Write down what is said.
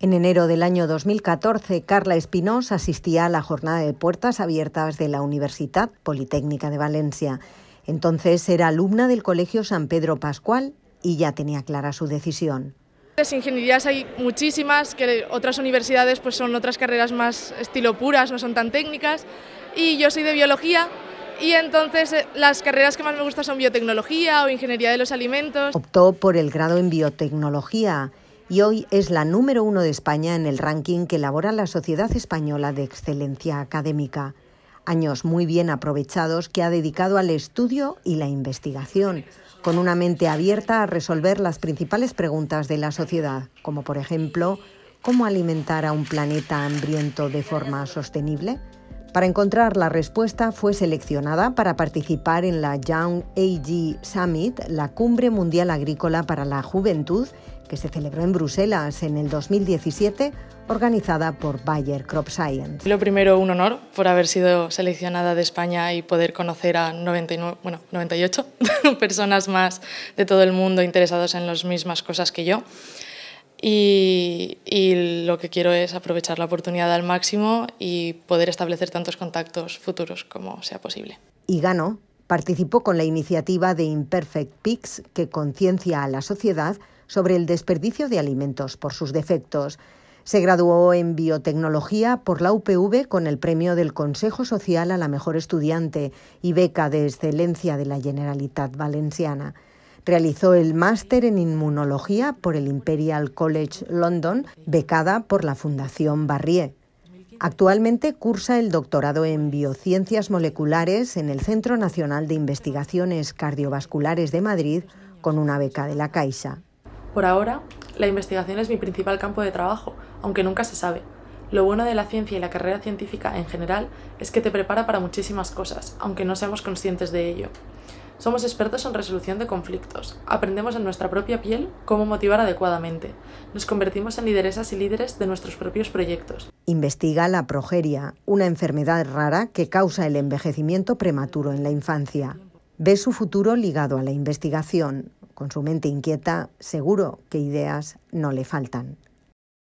En enero del año 2014, Carla Espinós asistía a la jornada de puertas abiertas de la Universidad Politécnica de Valencia. Entonces era alumna del Colegio San Pedro Pascual y ya tenía clara su decisión. Las ingenierías hay muchísimas, que otras universidades pues son otras carreras más estilo puras, no son tan técnicas, y yo soy de biología, y entonces eh, las carreras que más me gustan son biotecnología o ingeniería de los alimentos. Optó por el grado en biotecnología y hoy es la número uno de España en el ranking que elabora la Sociedad Española de Excelencia Académica. Años muy bien aprovechados que ha dedicado al estudio y la investigación, con una mente abierta a resolver las principales preguntas de la sociedad, como por ejemplo, ¿cómo alimentar a un planeta hambriento de forma sostenible? Para encontrar la respuesta fue seleccionada para participar en la Young AG Summit, la cumbre mundial agrícola para la juventud, que se celebró en Bruselas en el 2017, organizada por Bayer Crop Science. Lo primero, un honor por haber sido seleccionada de España y poder conocer a 99, 98 personas más de todo el mundo interesadas en las mismas cosas que yo y, lo que quiero es aprovechar la oportunidad al máximo y poder establecer tantos contactos futuros como sea posible. Y Gano participó con la iniciativa de Imperfect Pigs que conciencia a la sociedad sobre el desperdicio de alimentos por sus defectos. Se graduó en biotecnología por la UPV con el premio del Consejo Social a la mejor estudiante y beca de excelencia de la Generalitat Valenciana. Realizó el máster en inmunología por el Imperial College London, becada por la Fundación Barrier. Actualmente cursa el doctorado en biociencias moleculares en el Centro Nacional de Investigaciones Cardiovasculares de Madrid con una beca de la Caixa. Por ahora, la investigación es mi principal campo de trabajo, aunque nunca se sabe. Lo bueno de la ciencia y la carrera científica en general es que te prepara para muchísimas cosas, aunque no seamos conscientes de ello. Somos expertos en resolución de conflictos. Aprendemos en nuestra propia piel cómo motivar adecuadamente. Nos convertimos en lideresas y líderes de nuestros propios proyectos. Investiga la progeria, una enfermedad rara que causa el envejecimiento prematuro en la infancia. Ve su futuro ligado a la investigación. Con su mente inquieta, seguro que ideas no le faltan.